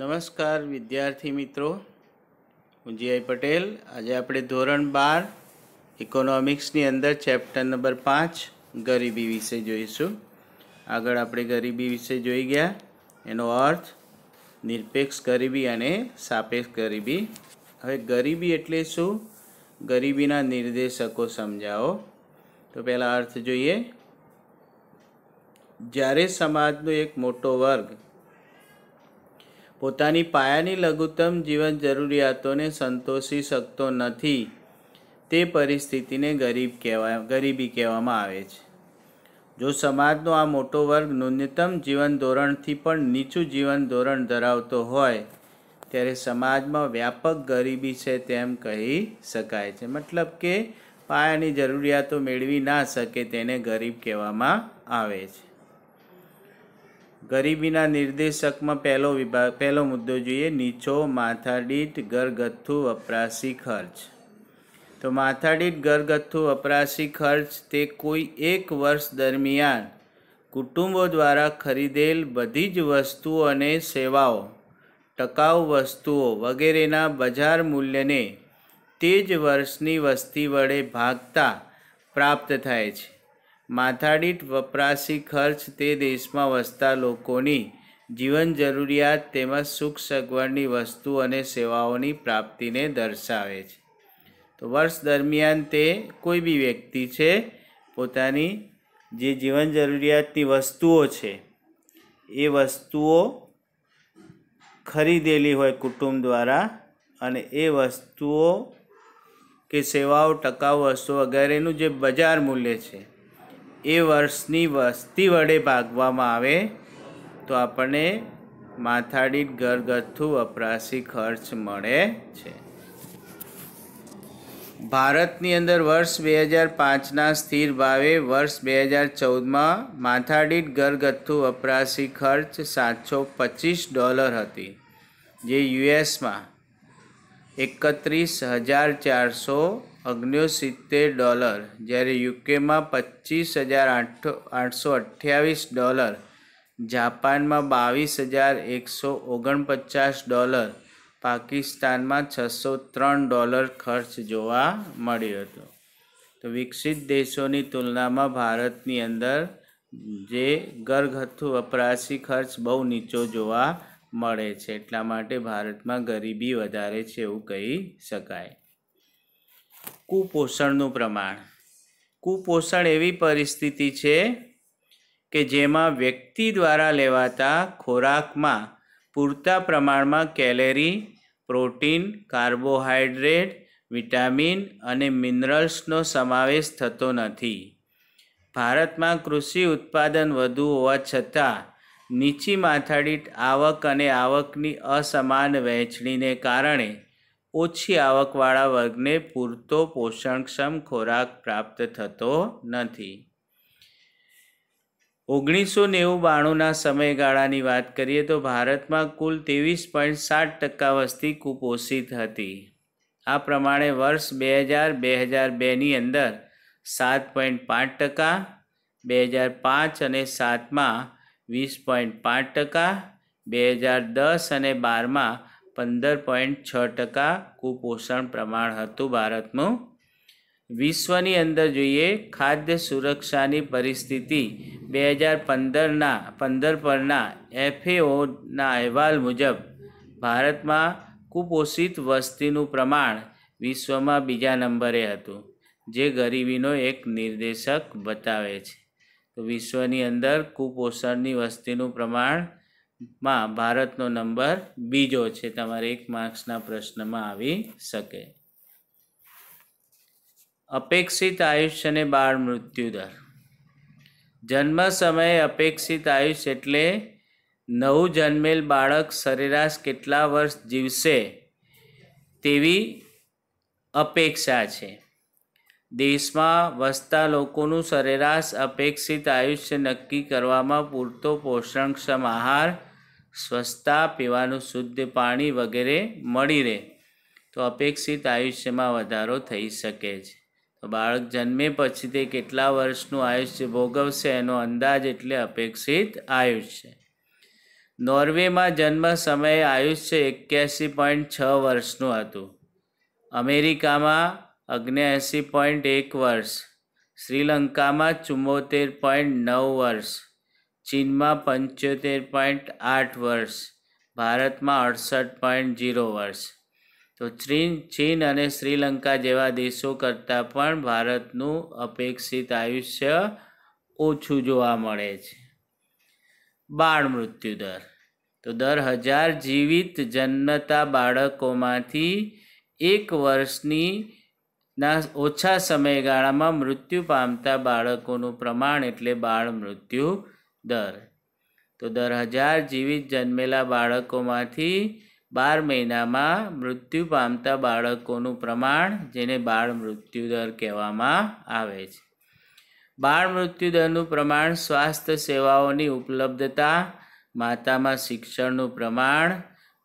નમસ્કાર વિદ્યાર્થી મિત્રો હું જીઆઈ પટેલ આજે આપણે ધોરણ બાર ઇકોનોમિક્સની અંદર ચેપ્ટર નંબર પાંચ ગરીબી વિશે જોઈશું આગળ આપણે ગરીબી વિશે જોઈ ગયા એનો અર્થ નિરપેક્ષ ગરીબી અને સાપેક્ષ ગરીબી હવે ગરીબી એટલે શું ગરીબીના નિર્દેશકો સમજાવો તો પહેલાં અર્થ જોઈએ જ્યારે સમાજનો એક મોટો વર્ગ પોતાની પાયાની લઘુત્તમ જીવન જરૂરિયાતોને સંતોષી શકતો નથી તે પરિસ્થિતિને ગરીબ કહેવા ગરીબી કહેવામાં આવે છે જો સમાજનો આ મોટો વર્ગ ન્યૂનતમ જીવન ધોરણથી પણ નીચું જીવન ધોરણ ધરાવતો હોય ત્યારે સમાજમાં વ્યાપક ગરીબી છે તેમ કહી શકાય છે મતલબ કે પાયાની જરૂરિયાતો મેળવી ના શકે તેને ગરીબ કહેવામાં આવે છે ગરીબીના નિર્દેશકમાં પહેલો વિભાગ પહેલો મુદ્દો જોઈએ નીચો માથાદીઠ ઘરગથ્થુ વપરાશી ખર્ચ તો માથાદીઠ ઘરગથ્થુ વપરાશી ખર્ચ તે કોઈ એક વર્ષ દરમિયાન કુટુંબો દ્વારા ખરીદેલ બધી જ વસ્તુઓ અને સેવાઓ ટકાઉ વસ્તુઓ વગેરેના બજાર મૂલ્યને તે જ વર્ષની વસ્તી વડે ભાગતા પ્રાપ્ત થાય છે માથાદીઠ વપરાશી ખર્ચ તે દેશમાં વસતા લોકોની જીવન જરૂરિયાત તેમજ સુખ સગવડની વસ્તુ અને સેવાઓની પ્રાપ્તિને દર્શાવે છે તો વર્ષ દરમિયાન તે કોઈ બી વ્યક્તિ છે પોતાની જે જીવન જરૂરિયાતની વસ્તુઓ છે એ વસ્તુઓ ખરીદેલી હોય કુટુંબ દ્વારા અને એ વસ્તુઓ કે સેવાઓ ટકાઉ વસ્તુઓ વગેરેનું જે બજાર મૂલ્ય છે એ વર્ષની વસ્તી વડે ભાગવામાં આવે તો આપણને માથાદીઠ ઘરગથ્થુ વપરાશી ખર્ચ મળે છે ભારતની અંદર વર્ષ બે હજાર પાંચના સ્થિર ભાવે વર્ષ બે હજાર ચૌદમાં માથાદીઠ ઘરગથ્થુ વપરાશી ખર્ચ સાતસો પચીસ ડોલર હતી જે યુએસમાં એકત્રીસ હજાર ચારસો સિત્તેર ડોલર જ્યારે યુકેમાં પચીસ હજાર આઠો આઠસો અઠ્યાવીસ ડોલર જાપાનમાં બાવીસ હજાર એકસો ઓગણપચાસ ડોલર પાકિસ્તાનમાં છસો ત્રણ ડોલર ખર્ચ જોવા મળ્યો હતો તો વિકસિત દેશોની તુલનામાં ભારતની અંદર જે ઘરગથ્થુ વપરાશી ખર્ચ બહુ નીચો જોવા મળે છે એટલા માટે ભારતમાં ગરીબી વધારે છે એવું કહી શકાય કુપોષણનું પ્રમાણ કુપોષણ એવી પરિસ્થિતિ છે કે જેમાં વ્યક્તિ દ્વારા લેવાતા ખોરાકમાં પૂરતા પ્રમાણમાં કેલેરી પ્રોટીન કાર્બોહાઈડ્રેટ વિટામિન અને મિનરલ્સનો સમાવેશ થતો નથી ભારતમાં કૃષિ ઉત્પાદન વધુ હોવા છતાં નીચી માથાડી આવક અને આવકની અસમાન વહેંચણીને કારણે ઓછી આવકવાળા વર્ગને પૂરતો પોષણક્ષમ ખોરાક પ્રાપ્ત થતો નથી ઓગણીસો નેવું બાણુંના સમયગાળાની વાત કરીએ તો ભારતમાં કુલ ત્રેવીસ પોઈન્ટ સાત ટકા વસ્તી કુપોષિત હતી આ પ્રમાણે વર્ષ બે હજાર બે હજાર બેની અંદર સાત પોઈન્ટ પાંચ ટકા બે હજાર પાંચ અને સાતમાં વીસ પોઈન્ટ પાંચ ટકા બે હજાર દસ અને બારમાં પંદર પોઈન્ટ છ ટકા કુપોષણ પ્રમાણ હતું ભારતનું વિશ્વની અંદર જોઈએ ખાદ્ય સુરક્ષાની પરિસ્થિતિ બે હજાર પંદરના પંદર પરના એફએઓના અહેવાલ મુજબ ભારતમાં કુપોષિત વસ્તીનું પ્રમાણ વિશ્વમાં બીજા નંબરે હતું જે ગરીબીનો એક નિર્દેશક બતાવે છે તો વિશ્વની અંદર કુપોષણની વસ્તીનું પ્રમાણ માં ભારતનો નંબર બીજો છે તમારે એક માર્ક્સના પ્રશ્નમાં આવી શકે અપેક્ષિત આયુષ્ય અને બાળ મૃત્યુદર જન્મ સમયે અપેક્ષિત આયુષ્ય એટલે નવું જન્મેલ બાળક સરેરાશ કેટલા વર્ષ જીવશે તેવી અપેક્ષા છે દેશમાં વસતા લોકોનું સરેરાશ અપેક્ષિત આયુષ્ય નક્કી કરવામાં પૂરતો પોષણક્ષમ આહાર સ્વચ્છતા પીવાનું શુદ્ધ પાણી વગેરે મળી રહે તો અપેક્ષિત આયુષ્યમાં વધારો થઈ શકે છે તો બાળક જન્મે પછી તે કેટલા વર્ષનું આયુષ્ય ભોગવશે એનો અંદાજ એટલે અપેક્ષિત આયુષ્ય નોર્વેમાં જન્મ સમયે આયુષ્ય એક્યાસી પોઈન્ટ છ વર્ષનું હતું અમેરિકામાં અગ્નેએંસી પોઈન્ટ એક વર્ષ શ્રીલંકામાં ચુંમોતેર પોઈન્ટ નવ વર્ષ ચીનમાં પંચોતેર પોઈન્ટ આઠ વર્ષ ભારતમાં અડસઠ પોઈન્ટ ઝીરો વર્ષ તો ચીન ચીન અને શ્રીલંકા જેવા દેશો કરતાં પણ ભારતનું અપેક્ષિત આયુષ્ય ઓછું જોવા મળે છે બાળ મૃત્યુ દર તો દર હજાર જીવિત જન્મતા બાળકોમાંથી એક વર્ષની ના ઓછા સમયગાળામાં મૃત્યુ પામતા બાળકોનું પ્રમાણ એટલે બાળ મૃત્યુ દર તો દર હજાર જીવિત જન્મેલા બાળકોમાંથી બાર મહિનામાં મૃત્યુ પામતા બાળકોનું પ્રમાણ જેને બાળ મૃત્યુ દર કહેવામાં આવે છે બાળ મૃત્યુ દરનું પ્રમાણ સ્વાસ્થ્ય સેવાઓની ઉપલબ્ધતા માતામાં શિક્ષણનું પ્રમાણ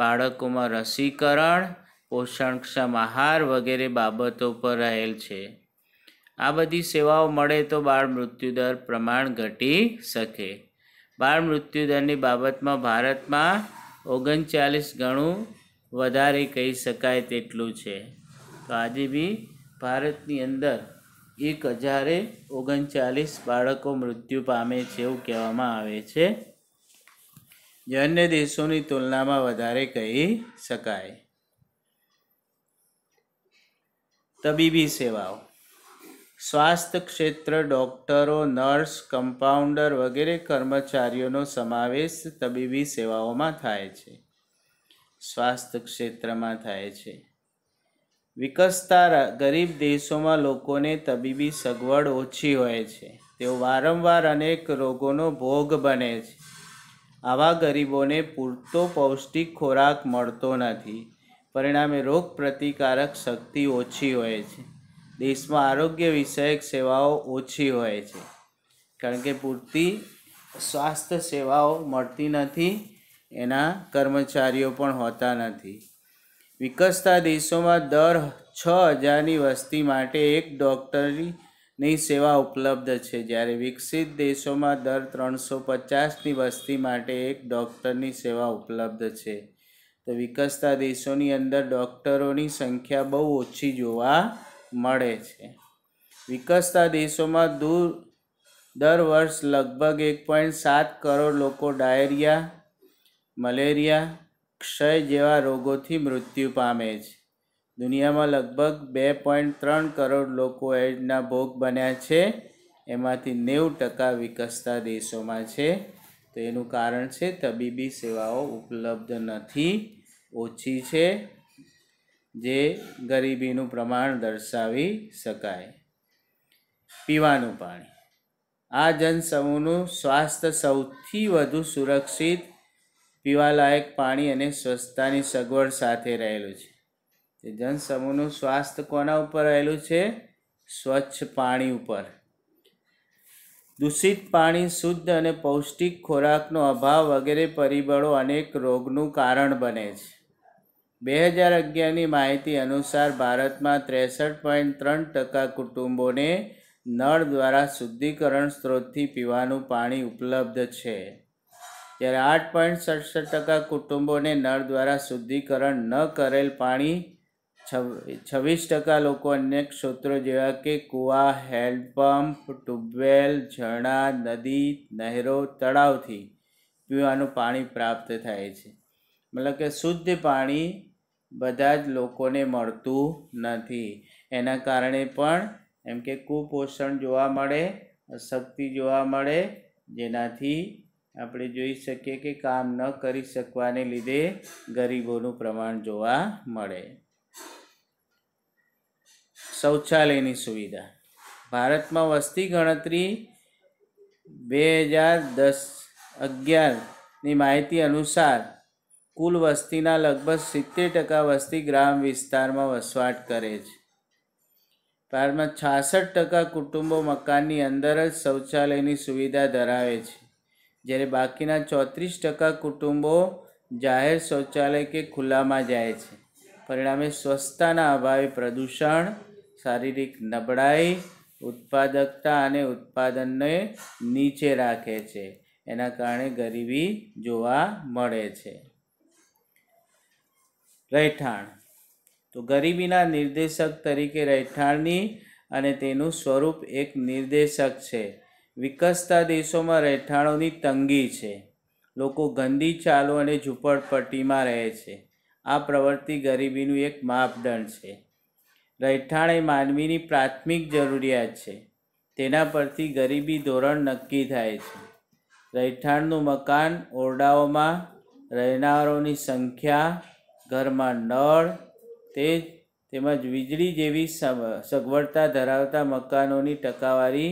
બાળકોમાં રસીકરણ પોષણક્ષમ આહાર વગેરે બાબતો પર રહેલ છે આ બધી સેવાઓ મળે તો બાળ મૃત્યુદર પ્રમાણ ઘટી શકે બાળ મૃત્યુદરની બાબતમાં ભારતમાં ઓગણચાલીસ ગણું વધારે કહી શકાય તેટલું છે તો આજે બી ભારતની અંદર એક હજારે ઓગણચાલીસ બાળકો મૃત્યુ પામે છે એવું કહેવામાં આવે છે જે અન્ય દેશોની તુલનામાં વધારે કહી શકાય તબીબી સેવાઓ સ્વાસ્થ્ય ક્ષેત્ર ડૉક્ટરો નર્સ કમ્પાઉન્ડર વગેરે કર્મચારીઓનો સમાવેશ તબીબી સેવાઓમાં થાય છે સ્વાસ્થ્ય ક્ષેત્રમાં થાય છે વિકસતા ગરીબ દેશોમાં લોકોને તબીબી સગવડ ઓછી હોય છે તેઓ વારંવાર અનેક રોગોનો ભોગ બને છે આવા ગરીબોને પૂરતો પૌષ્ટિક ખોરાક મળતો નથી પરિણામે રોગપ્રતિકારક શક્તિ ઓછી હોય છે દેશમાં આરોગ્ય વિષયક સેવાઓ ઓછી હોય છે કારણ કે પૂરતી સ્વાસ્થ્ય સેવાઓ મળતી નથી એના કર્મચારીઓ પણ હોતા નથી વિકસતા દેશોમાં દર છ હજારની વસ્તી માટે એક ડૉક્ટરની સેવા ઉપલબ્ધ છે જ્યારે વિકસિત દેશોમાં દર ત્રણસો પચાસની વસ્તી માટે એક ડૉક્ટરની સેવા ઉપલબ્ધ છે તો વિકસતા દેશોની અંદર ડૉક્ટરોની સંખ્યા બહુ ઓછી જોવા મળે છે વિકસતા દેશોમાં દૂર દર વર્ષ લગભગ એક પોઈન્ટ સાત કરોડ લોકો ડાયરિયા મલેરિયા ક્ષય જેવા રોગોથી મૃત્યુ પામે છે દુનિયામાં લગભગ બે પોઈન્ટ ત્રણ કરોડ લોકો એડના ભોગ બન્યા છે એમાંથી નેવું ટકા વિકસતા દેશોમાં છે તો એનું કારણ છે તબીબી સેવાઓ ઉપલબ્ધ નથી ઓછી છે જે ગરીબીનું પ્રમાણ દર્શાવી શકાય પીવાનું પાણી આ જનસમૂહનું સ્વાસ્થ્ય સૌથી વધુ સુરક્ષિત પીવાલાયક પાણી અને સ્વચ્છતાની સગવડ સાથે રહેલું છે જનસમૂહનું સ્વાસ્થ્ય કોના ઉપર રહેલું છે સ્વચ્છ પાણી ઉપર દૂષિત પાણી શુદ્ધ અને પૌષ્ટિક ખોરાકનો અભાવ વગેરે પરિબળો અનેક રોગનું કારણ બને છે બે હજાર અગિયારની માહિતી અનુસાર ભારતમાં ત્રેસઠ પોઈન્ટ ત્રણ ટકા કુટુંબોને નળ દ્વારા શુદ્ધિકરણ સ્ત્રોતથી પીવાનું પાણી ઉપલબ્ધ છે જ્યારે આઠ પોઈન્ટ સડસઠ ટકા કુટુંબોને નળ દ્વારા શુદ્ધિકરણ ન કરેલ પાણી છવ્વીસ ટકા લોકો અન્ય ક્ષેત્રો જેવા કે કૂવા હેન્ડપંપ ટ્યુબવેલ ઝરણા નદી નહેરો તળાવથી પીવાનું પાણી પ્રાપ્ત થાય છે મતલબ કે શુદ્ધ પાણી બધા જ લોકોને મળતું નથી એના કારણે પણ એમ કે કુપોષણ જોવા મળે શક્તિ જોવા મળે જેનાથી આપણે જોઈ શકીએ કે કામ ન કરી શકવાને લીધે ગરીબોનું પ્રમાણ જોવા મળે શૌચાલયની સુવિધા ભારતમાં વસ્તી ગણતરી બે હજાર દસ અગિયારની માહિતી અનુસાર કુલ વસ્તીના લગભગ સિત્તેર ટકા વસ્તી ગ્રામ વિસ્તારમાં વસવાટ કરે છે ભારતમાં છાસઠ ટકા કુટુંબો મકાનની અંદર જ શૌચાલયની સુવિધા ધરાવે છે જ્યારે બાકીના ચોત્રીસ ટકા કુટુંબો જાહેર શૌચાલય કે ખુલ્લામાં જાય છે પરિણામે સ્વચ્છતાના અભાવે પ્રદૂષણ શારીરિક નબળાઈ ઉત્પાદકતા અને ઉત્પાદનને નીચે રાખે છે એના કારણે ગરીબી જોવા મળે છે રહેઠાણ તો ગરીબીના નિર્દેશક તરીકે રહેઠાણની અને તેનું સ્વરૂપ એક નિર્દેશક છે વિકસતા દેશોમાં રહેઠાણોની તંગી છે લોકો ગંદી ચાલો અને ઝૂંપડપટ્ટીમાં રહે છે આ પ્રવૃત્તિ ગરીબીનું એક માપદંડ છે રહેઠાણ એ માનવીની પ્રાથમિક જરૂરિયાત છે તેના પરથી ગરીબી ધોરણ નક્કી થાય છે રહેઠાણનું મકાન ઓરડાઓમાં રહેનારોની સંખ્યા ઘરમાં નળ તેજ તેમજ વીજળી જેવી સગવડતા ધરાવતા મકાનોની ટકાવારી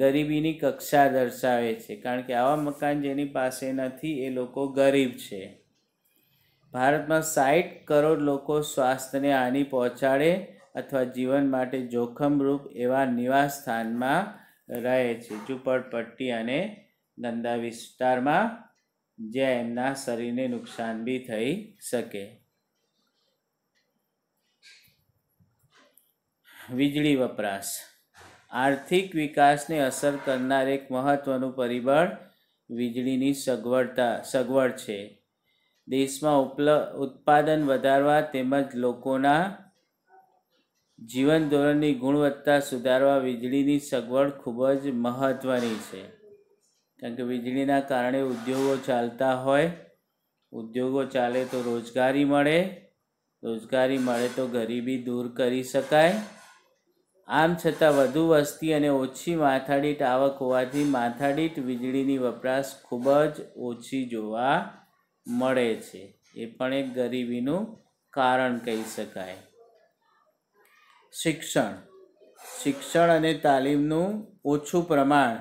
ગરીબીની કક્ષા દર્શાવે છે કારણ કે આવા મકાન જેની પાસે નથી એ લોકો ગરીબ છે ભારતમાં સાઠ કરોડ લોકો સ્વાસ્થ્યને હાનિ પહોંચાડે અથવા જીવન માટે જોખમરૂપ એવા નિવાસ સ્થાનમાં રહે છે ઝૂંપડપટ્ટી અને ગંદા વિસ્તારમાં જ્યાં એમના શરીરને નુકસાન બી થઈ શકે વીજળી વપરાશ આર્થિક વિકાસને અસર કરનાર એક મહત્ત્વનું પરિબળ વીજળીની સગવડતા સગવડ છે દેશમાં ઉપલ ઉત્પાદન વધારવા તેમજ લોકોના જીવનધોરણની ગુણવત્તા સુધારવા વીજળીની સગવડ ખૂબ જ મહત્ત્વની છે કારણ કે વીજળીના કારણે ઉદ્યોગો ચાલતા હોય ઉદ્યોગો ચાલે તો રોજગારી મળે રોજગારી મળે તો ગરીબી દૂર કરી શકાય આમ છતાં વધુ વસ્તી અને ઓછી માથાડીટ આવક હોવાથી માથાડીટ વીજળીની વપરાશ ખૂબ જ ઓછી જોવા મળે છે એ પણ એક ગરીબીનું કારણ કહી શકાય શિક્ષણ શિક્ષણ અને તાલીમનું ઓછું પ્રમાણ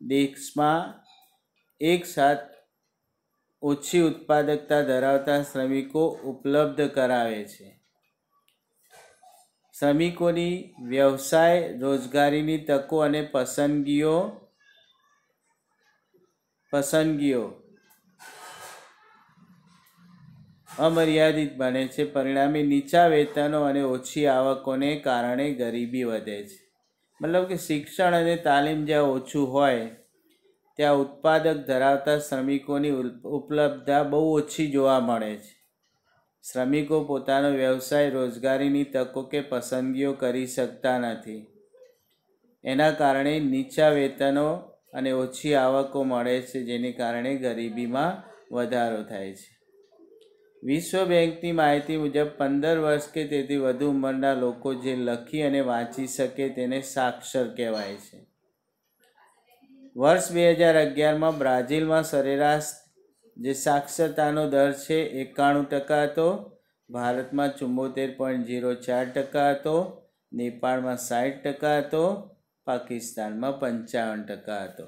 દેશમાં એક સાથ ઓછી ઉત્પાદકતા ધરાવતા શ્રમિકો ઉપલબ્ધ કરાવે છે શ્રમિકોની વ્યવસાય રોજગારીની તકો અને પસંદગીઓ પસંદગીઓ અમર્યાદિત બને છે પરિણામે નીચા વેતનો અને ઓછી આવકોને કારણે ગરીબી વધે છે મતલબ કે શિક્ષણ અને તાલીમ જ્યાં ઓછું હોય ત્યાં ઉત્પાદક ધરાવતા શ્રમિકોની ઉપલબ્ધતા બહુ ઓછી જોવા મળે છે શ્રમિકો પોતાનો વ્યવસાય રોજગારીની તકો કે પસંદગીઓ કરી શકતા નથી એના કારણે નીચા વેતનો અને ઓછી આવકો મળે છે જેને કારણે ગરીબીમાં વધારો થાય છે વિશ્વ બેંકની માહિતી મુજબ પંદર વર્ષ કે તેથી વધુ ઉંમરના લોકો જે લખી અને વાંચી શકે તેને સાક્ષર કહેવાય છે વર્ષ બે હજાર અગિયારમાં બ્રાઝિલમાં સરેરાશ જે સાક્ષરતાનો દર છે એકાણું ટકા હતો ભારતમાં ચુંમોતેર પોઈન્ટ ઝીરો ચાર ટકા હતો નેપાળમાં સાઠ ટકા હતો પાકિસ્તાનમાં પંચાવન ટકા હતો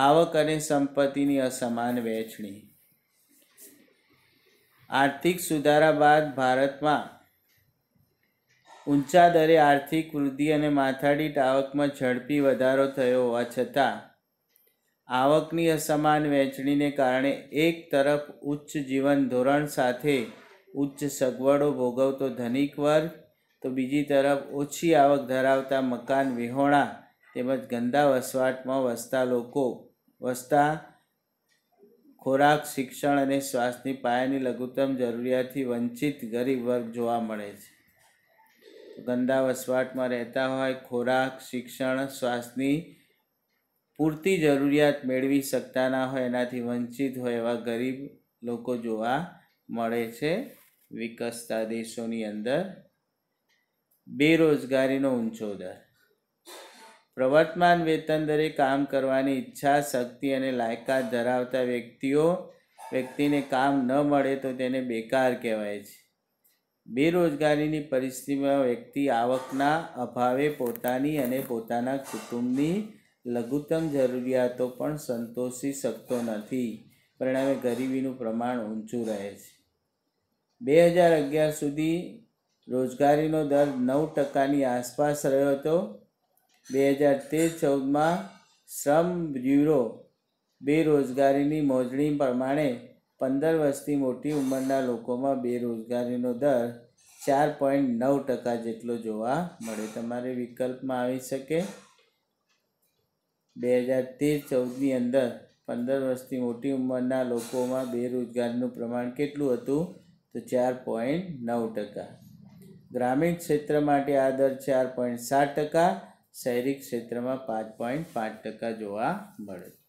આવક અને સંપત્તિની અસમાન વહેંચણી આર્થિક સુધારા બાદ ભારતમાં ઊંચા દરે આર્થિક વૃદ્ધિ અને માથાડીટ આવકમાં ઝડપી વધારો થયો હોવા છતાં આવકની અસમાન વહેંચણીને કારણે એક તરફ ઉચ્ચ જીવન ધોરણ સાથે ઉચ્ચ સગવડો ભોગવતો ધનિક વર્ગ તો બીજી તરફ ઓછી આવક ધરાવતા મકાન વિહોણા તેમજ ગંદા વસવાટમાં વસતા લોકો વસતા ખોરાક શિક્ષણ અને શ્વાસની પાયાની લઘુત્તમ જરૂરિયાતથી વંચિત ગરીબ વર્ગ જોવા મળે છે ગંદા વસવાટમાં રહેતા હોય ખોરાક શિક્ષણ શ્વાસની પૂરતી જરૂરિયાત મેળવી શકતા ના હોય એનાથી વંચિત હોય એવા ગરીબ લોકો જોવા મળે છે વિકસતા દેશોની અંદર બેરોજગારીનો ઊંચો દર પ્રવર્તમાન વેતન દરે કામ કરવાની ઈચ્છા શક્તિ અને લાયકાત ધરાવતા વ્યક્તિઓ વ્યક્તિને કામ ન મળે તો તેને બેકાર કહેવાય છે બેરોજગારીની પરિસ્થિતિમાં વ્યક્તિ આવકના અભાવે પોતાની અને પોતાના કુટુંબની લઘુત્તમ જરૂરિયાતો પણ સંતોષી શકતો નથી પરિણામે ગરીબીનું પ્રમાણ ઊંચું રહે છે બે હજાર અગિયાર સુધી રોજગારીનો દર નવ ટકાની આસપાસ રહ્યો હતો બે હજાર તેર ચૌદમાં શ્રમ બ્યુરો બેરોજગારીની મોજણી પ્રમાણે પંદર વર્ષથી મોટી ઉંમરના લોકોમાં બેરોજગારીનો દર ચાર પોઈન્ટ નવ ટકા જેટલો જોવા મળે તમારે વિકલ્પમાં આવી શકે બે હજાર તેર ચૌદની અંદર પંદર વર્ષથી મોટી ઉંમરના લોકોમાં બેરોજગારીનું પ્રમાણ કેટલું હતું તો ચાર પોઈન્ટ નવ ટકા ગ્રામીણ ક્ષેત્ર માટે આ દર ચાર પોઈન્ટ સાત ટકા શહેરી ક્ષેત્રમાં પાંચ પોઈન્ટ પાંચ ટકા જોવા મળે છે